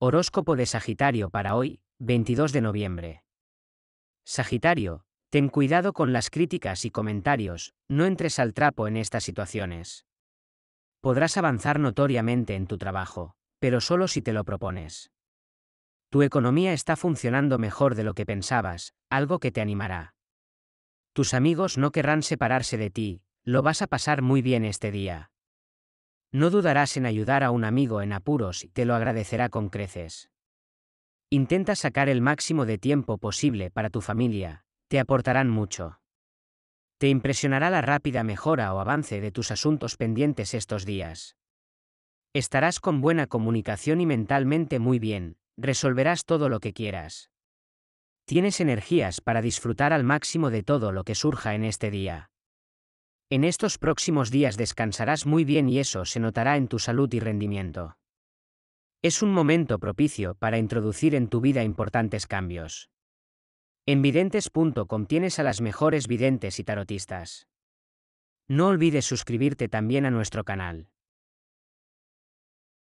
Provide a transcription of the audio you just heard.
Horóscopo de Sagitario para hoy, 22 de noviembre. Sagitario, ten cuidado con las críticas y comentarios, no entres al trapo en estas situaciones. Podrás avanzar notoriamente en tu trabajo, pero solo si te lo propones. Tu economía está funcionando mejor de lo que pensabas, algo que te animará. Tus amigos no querrán separarse de ti, lo vas a pasar muy bien este día. No dudarás en ayudar a un amigo en apuros y te lo agradecerá con creces. Intenta sacar el máximo de tiempo posible para tu familia, te aportarán mucho. Te impresionará la rápida mejora o avance de tus asuntos pendientes estos días. Estarás con buena comunicación y mentalmente muy bien, resolverás todo lo que quieras. Tienes energías para disfrutar al máximo de todo lo que surja en este día. En estos próximos días descansarás muy bien y eso se notará en tu salud y rendimiento. Es un momento propicio para introducir en tu vida importantes cambios. En videntes.com tienes a las mejores videntes y tarotistas. No olvides suscribirte también a nuestro canal.